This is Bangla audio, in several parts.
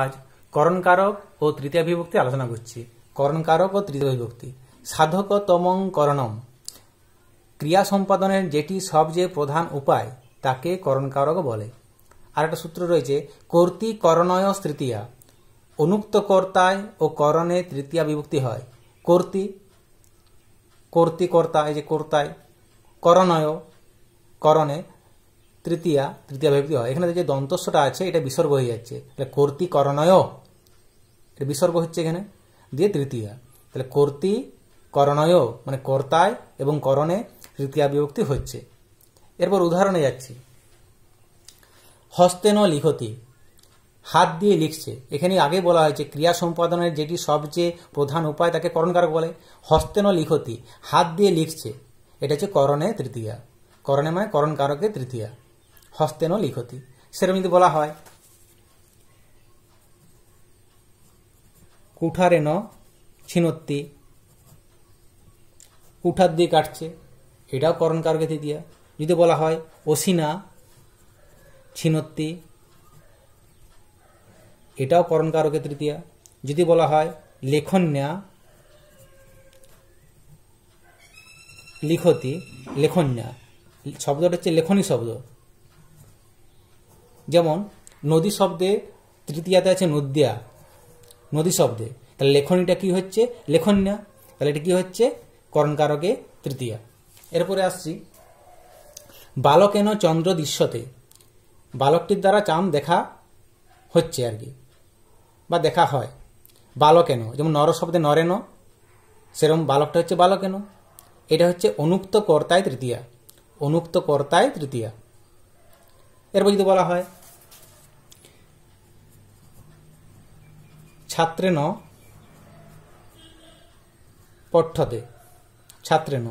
আজ করণকারক ও তৃতীয় বিভক্তি আলোচনা করছি করণকারক ও তৃতীয় বিভক্তি সাধকতমং করণম ক্রিয়া সম্পাদনের যেটি সবচেয়ে প্রধান উপায় তাকে করণকারক বলে আর একটা সূত্র রয়েছে কর্তি করণয় তৃতীয়া অনুক্ত কর্তায় ও করণে তৃতীয়া বিভক্তি হয় কর্তি কর্তিকর্তা এই যে কর্তায় করণয় করণে তৃতীয়া তৃতীয় বিভক্তি হয় এখানে যে দন্তস্বটা আছে এটা বিসর্গ হয়ে যাচ্ছে তাহলে কর্তি করণয় এটা বিসর্গ হচ্ছে এখানে দিয়ে তৃতীয়া তাহলে কর্তি করণয় মানে কর্তায় এবং করণে তৃতীয়া বিভক্তি হচ্ছে এরপর উদাহরণে যাচ্ছি হস্তেন লিখতি হাত দিয়ে লিখছে এখানে আগে বলা হয়েছে ক্রিয়া সম্পাদনের যেটি সবচেয়ে প্রধান উপায় তাকে করণকারক বলে হস্তেন লিখতি হাত দিয়ে লিখছে এটা হচ্ছে করণে তৃতীয়া করণে মানে করণকারকে তৃতীয়া হস্তেন লিখতি সেরকম যদি বলা হয় ন ছিনত্তি কুঠার দিয়ে কাটছে এটাও কারকে দিয়া যদি বলা হয় অসিনা ছিনত্তি এটাও কারকে তৃতীয়া যদি বলা হয় লেখন্যা লিখতি লেখন্যা শব্দটা হচ্ছে লেখনী শব্দ যেমন নদী শব্দে তৃতীয়াতে আছে নদিয়া নদী শব্দে তাহলে লেখনীটা কি হচ্ছে লেখন্যা তাহলে এটা কি হচ্ছে করণকারকে তৃতীয়া এরপরে আসছি বালকেন চন্দ্র দৃশ্যতে বালকটির দ্বারা চাঁদ দেখা হচ্ছে আর কি বা দেখা হয় বালকেন যেমন নর শব্দে নরেন সেরকম বালকটা হচ্ছে বালকেন এটা হচ্ছে অনুক্ত কর্তায় তৃতীয়া অনুক্ত কর্তায় তৃতীয়া এরপর যদি বলা হয় ছাত্রেন পঠ্যতে ছাত্রেন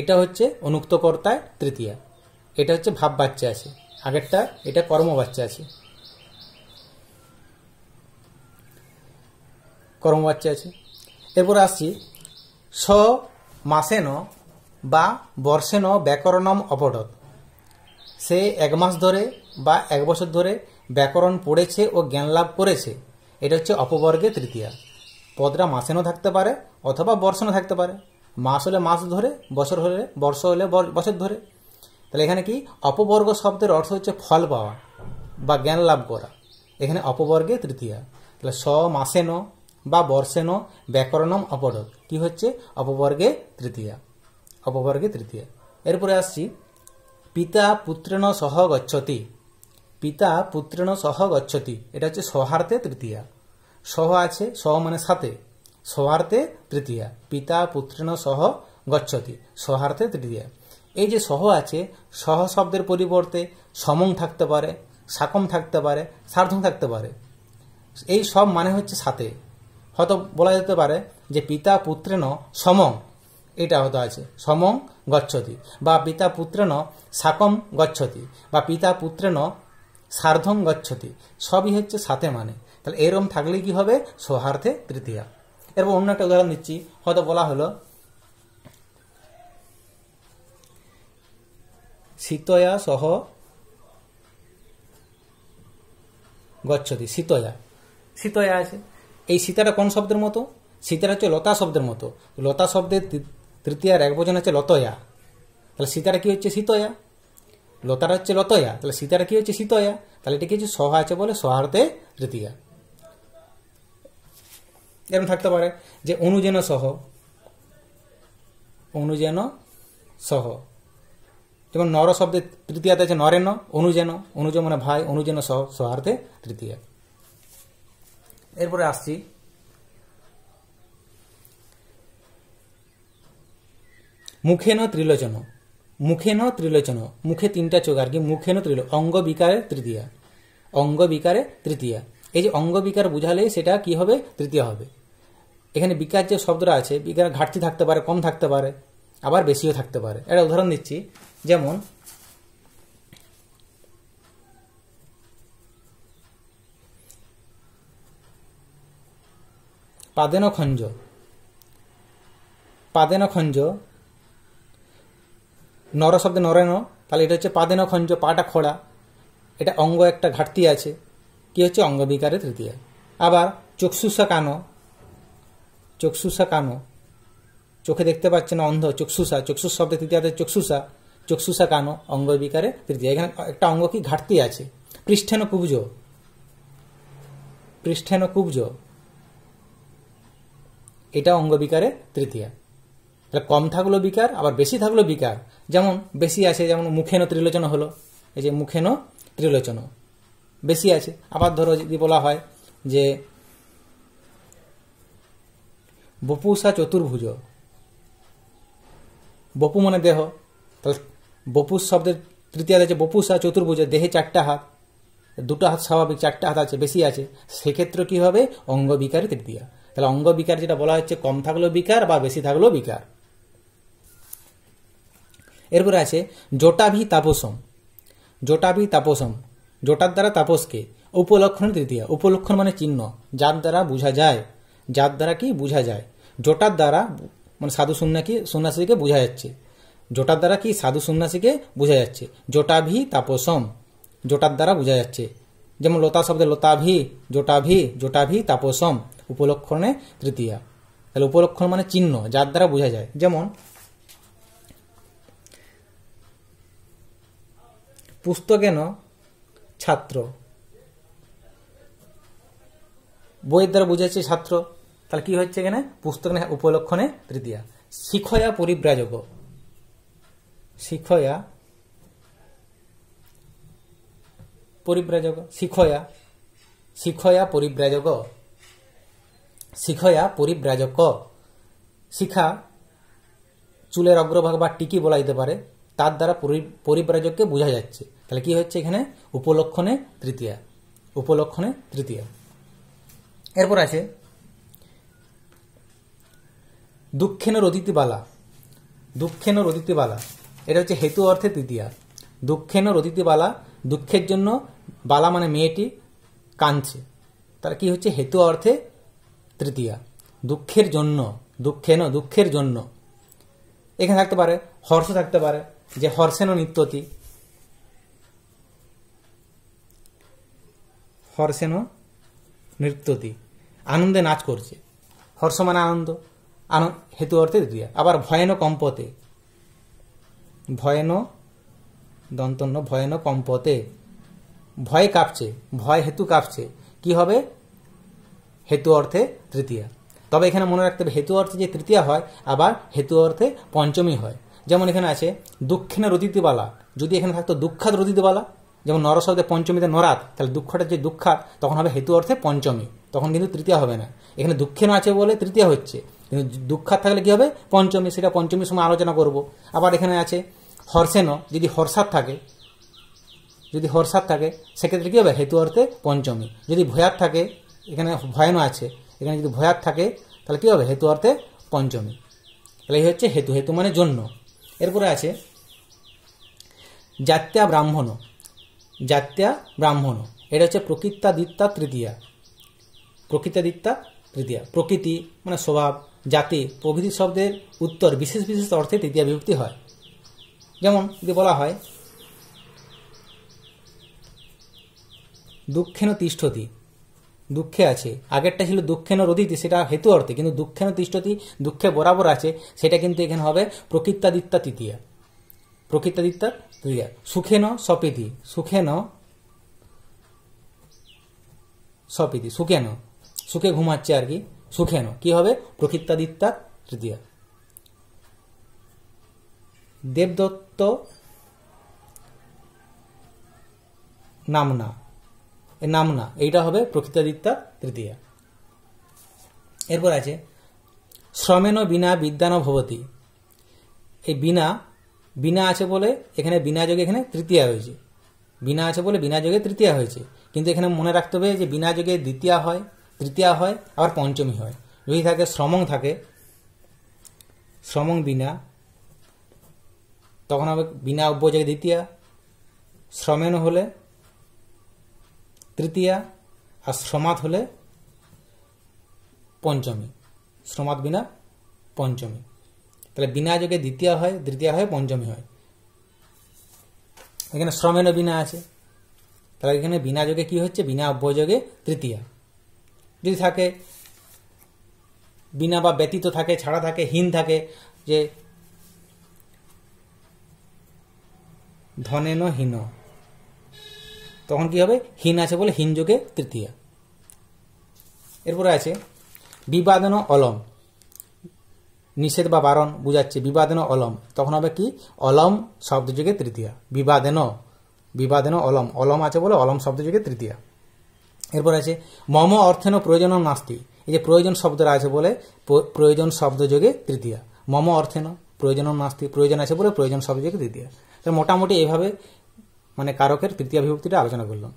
এটা হচ্ছে অনুক্তকর্তায় তৃতীয়া এটা হচ্ছে ভাব বাচ্চা আছে আগেরটা এটা কর্ম বাচ্চা আছে কর্ম বাচ্চা আছে এরপর আসছি স মাসেন বা বর্ষেন ব্যাকরণম অপঠত সে এক মাস ধরে বা এক বছর ধরে ব্যাকরণ পড়েছে ও জ্ঞান লাভ করেছে এটা হচ্ছে অপবর্গে তৃতীয়া পদটা মাসেনও থাকতে পারে অথবা বর্ষণও থাকতে পারে মাস হলে মাস ধরে বছর হলে বর্ষ হলে বছর ধরে তাহলে এখানে কি অপবর্গ শব্দের অর্থ হচ্ছে ফল পাওয়া বা জ্ঞান লাভ করা এখানে অপবর্গে তৃতীয়া তাহলে স মাসেন বা বর্ষেন ব্যাকরণম অপডক কি হচ্ছে অপবর্গে তৃতীয়া অপবর্গে তৃতীয়া এরপরে আসছি পিতা পুত্রেণ সহ গচ্ছতি পিতা পুত্রেণ সহ গচ্ছতি এটা হচ্ছে সহার্তে তৃতীয়া সহ আছে সহ মানে সাথে সহার্তে তৃতীয়া পিতা পুত্রেণ সহ গচ্ছতি সহার্তে তৃতীয়া এই যে সহ আছে সহ শব্দের পরিবর্তে সমং থাকতে পারে সাকম থাকতে পারে সার্ধং থাকতে পারে এই সব মানে হচ্ছে সাথে হয়তো বলা যেতে পারে যে পিতা পুত্রেণ সমং এটা হয়তো আছে সমং গচ্ছতি বা পিতা পুত্রেণ সাকম গচ্ছতি বা পিতা পুত্রেণ সার্ধং গচ্ছতি সবই হচ্ছে সাথে মানে তাহলে এরম থাকলে কি হবে সৌহার্থে তৃতীয়া এরপর অন্য একটা উদাহরণ দিচ্ছি হয়তো বলা হলো শীতয়া সহ গচ্ছতি শীতয়া শীতয়া আছে এই সীতাটা কোন শব্দের মতো সীতাটা হচ্ছে লতা শব্দের মতো লতা শব্দের তৃতীয়ার এক বোঝন হচ্ছে লতয়া তাহলে সীতাটা কি হচ্ছে শীতয়া লতাটা হচ্ছে লতয়া তাহলে সীতার কি হচ্ছে সীতয়া তাহলে এটা কি হচ্ছে সহা আছে বলে সহারতে রীতিয়া এরকম থাকতে পারে যে অনুজেন সহ অনুজেন সহ যেমন নর শব্দে তৃতীয়াতে আছে নরেন অনুজেন অনুজ মানে ভাই অনুজেন সহ সহার্থে তৃতীয়া এরপরে আসছি মুখেন ত্রিলোচন মুখেন ত্রিলোচন মুখে তিনটা চোখ আর কি মুখেন ত্রিল অঙ্গ বিকারে তৃতীয়া অঙ্গ বিকারে তৃতীয়া এই যে অঙ্গ বিকার বুঝালে সেটা কি হবে তৃতীয় হবে এখানে বিকার যে শব্দটা আছে বিকার ঘাটতি থাকতে পারে কম থাকতে পারে আবার বেশিও থাকতে পারে একটা উদাহরণ দিচ্ছি যেমন পাদেন খঞ্জ পাদেন খঞ্জ নর শব্দে নরেন তাহলে এটা হচ্ছে পাদেন খঞ্জ পাটা খোড়া এটা অঙ্গ একটা ঘাটতি আছে কি হচ্ছে অঙ্গবিকারে তৃতীয়া আবার চক্ষুষা কানো চক্ষুষা কানো চোখে দেখতে পাচ্ছে না অন্ধ চক্ষুষা চক্ষুষ শব্দে তৃতীয়তে চক্ষুষা চক্ষুষা কানো অঙ্গ বিকারে তৃতীয় এখানে একটা অঙ্গ কি ঘাটতি আছে পৃষ্ঠেন কুবজ পৃষ্ঠেন কুবজ এটা অঙ্গ বিকারে তৃতীয়া তাহলে কম থাকলো বিকার আবার বেশি থাকলো বিকার যেমন বেশি আছে যেমন মুখেন ত্রিলোচন হলো এই যে মুখেন ত্রিলোচন বেশি আছে আবার ধরো যদি বলা হয় যে বপুসা চতুর্ভুজ বপু মানে দেহ তাহলে বপু শব্দের তৃতীয় আছে বপুসা চতুর্ভুজ দেহে চারটা হাত দুটো হাত স্বাভাবিক চারটা হাত আছে বেশি আছে সেক্ষেত্রে কি হবে অঙ্গ বিকারে তৃতীয় তাহলে অঙ্গ বিকার যেটা বলা হচ্ছে কম থাকলেও বিকার বা বেশি থাকলেও বিকার এরপরে আছে জোটাভি তাপসম জোটাভি তাপসম জোটার দ্বারা তাপসকে উপলক্ষণ তৃতীয়া উপলক্ষণ মানে চিহ্ন যার দ্বারা বোঝা যায় যার দ্বারা কি বোঝা যায় জোটার দ্বারা মানে সাধু সন্ন্যাসী সন্ন্যাসীকে বোঝা যাচ্ছে জোটার দ্বারা কি সাধু সন্ন্যাসীকে বোঝা যাচ্ছে জোটাভি তাপসম জোটার দ্বারা বোঝা যাচ্ছে যেমন লতা শব্দে লতাভি জোটাভি জোটাভি তাপসম উপলক্ষণে তৃতীয়া তাহলে উপলক্ষণ মানে চিহ্ন যার দ্বারা বোঝা যায় যেমন পুস্তকেন ছাত্র বইয়ের দ্বারা বুঝাচ্ছে ছাত্র তাহলে কি হচ্ছে এখানে পুস্তক উপলক্ষণে তৃতীয়া শিখয়া পরিব্রাজক শিখয়া পরিব্রাজক শিখয়া শিখয়া পরিব্রাজক শিখয়া পরিব্রাজক শিখা চুলের অগ্রভাগ বা টিকি বলা যেতে পারে তার দ্বারা পরিব্রাজককে বোঝা যাচ্ছে তাহলে কি হচ্ছে এখানে উপলক্ষণে তৃতীয়া উপলক্ষণে তৃতীয়া এরপর আছে দুঃখেন বালা দুঃখেন বালা এটা হচ্ছে হেতু অর্থে তৃতীয়া দুঃখেন বালা দুঃখের জন্য বালা মানে মেয়েটি কাঁদছে তার কি হচ্ছে হেতু অর্থে তৃতীয়া দুঃখের জন্য দুঃখেন দুঃখের জন্য এখানে থাকতে পারে হর্ষ থাকতে পারে যে হর্ষেন নিত্যতি হরসেন নৃত্যতি আনন্দে নাচ করছে হর্ষ মানে আনন্দ হেতু অর্থে দুয়া আবার ভয়ন কম্পতে ভয়ন দন্তন্য ভয়ন কম্পতে ভয় কাঁপছে ভয় হেতু কাঁপছে কি হবে হেতু অর্থে তৃতীয়া তবে এখানে মনে রাখতে হবে হেতু অর্থে যে তৃতীয়া হয় আবার হেতু অর্থে পঞ্চমী হয় যেমন এখানে আছে দক্ষিণের রদিতিবালা যদি এখানে থাকতো দুঃখাত রদিতিবালা যেমন নরসদে পঞ্চমীতে নরাত তাহলে দুঃখটা যে দুঃখাত তখন হবে হেতু অর্থে পঞ্চমী তখন কিন্তু তৃতীয় হবে না এখানে দক্ষিণ আছে বলে তৃতীয় হচ্ছে কিন্তু দুঃখাত থাকলে কি হবে পঞ্চমী সেটা পঞ্চমীর সময় আলোচনা করব আবার এখানে আছে হর্ষেন যদি হর্ষাত থাকে যদি হর্ষাত থাকে সেক্ষেত্রে কী হবে হেতু অর্থে পঞ্চমী যদি ভয়াত থাকে এখানে ভয়ানো আছে এখানে যদি ভয়াত থাকে তাহলে কী হবে হেতু অর্থে পঞ্চমী তাহলে এই হচ্ছে হেতু হেতু মানে জন্য এরপরে আছে জাত্যা ব্রাহ্মণ জাত্যা ব্রাহ্মণ এটা হচ্ছে প্রকৃতাদিত্যা তৃতীয়া প্রকৃতাদিত্যা তৃতীয়া প্রকৃতি মানে স্বভাব জাতি প্রভৃতি শব্দের উত্তর বিশেষ বিশেষ অর্থে তৃতীয়া বিভক্তি হয় যেমন যদি বলা হয় দুঃখেন তিষ্ঠতি দুঃখে আছে আগেরটা ছিল দুঃখেন রদিতি সেটা হেতু অর্থে কিন্তু দুঃখেন তিষ্ঠতি দুঃখে বরাবর আছে সেটা কিন্তু এখানে হবে প্রকৃতাদিত্যা তৃতীয়া প্রকৃতাদিত্যা তৃতীয়া সুখেন সপিতি সুখেন সপিতি সুখেন সুখে ঘুমাচ্ছে আর কি সুখেন কি হবে প্রকৃতাদিত্যা তৃতীয়া দেবদত্ত নামনা নাম না এইটা হবে প্রকৃতাদিত্যা তৃতীয়া এরপর আছে শ্রমেন বিনা বিদ্যান ভবতী এই বিনা বিনা আছে বলে এখানে বিনা যোগে এখানে তৃতীয়া হয়েছে বিনা আছে বলে বিনা যোগে তৃতীয়া হয়েছে কিন্তু এখানে মনে রাখতে হবে যে বিনা যোগে দ্বিতীয়া হয় তৃতীয়া হয় আবার পঞ্চমী হয় যদি থাকে শ্রমং থাকে শ্রমং বিনা তখন হবে বিনা অব্যযোগে দ্বিতীয়া শ্রমেন হলে তৃতীয়া আর শ্রমাত হলে পঞ্চমী শ্রমাত বিনা পঞ্চমী তাহলে বিনা যোগে দ্বিতীয় হয় তৃতীয় হয় পঞ্চমী হয় এখানে শ্রমেন বিনা আছে তাহলে এখানে বিনা যোগে কি হচ্ছে বিনা অব্যযোগে তৃতীয়া যদি থাকে বিনা বা ব্যতীত থাকে ছাড়া থাকে হীন থাকে যে ধনেন হীন তখন কি হবে হীন আছে বলে হীন যোগে তৃতীয়া এরপরে আছে বিবাদন অলম নিষেধ বা বারণ বুঝাচ্ছে বিবাদন অলম তখন হবে কি অলম শব্দযোগে তৃতীয়া বিবাদেন বিবাদেন অলম অলম আছে বলে অলম শব্দ যুগে তৃতীয়া এরপর আছে মম অর্থেন প্রয়োজন নাস্তি এই যে প্রয়োজন শব্দটা আছে বলে প্রয়োজন শব্দযোগে তৃতীয়া মম অর্থেন প্রয়োজন নাস্তি প্রয়োজন আছে বলে প্রয়োজন শব্দযোগে তৃতীয়া মোটামুটি এইভাবে মানে কারকের তৃতীয় বিভক্তিটা আলোচনা করলাম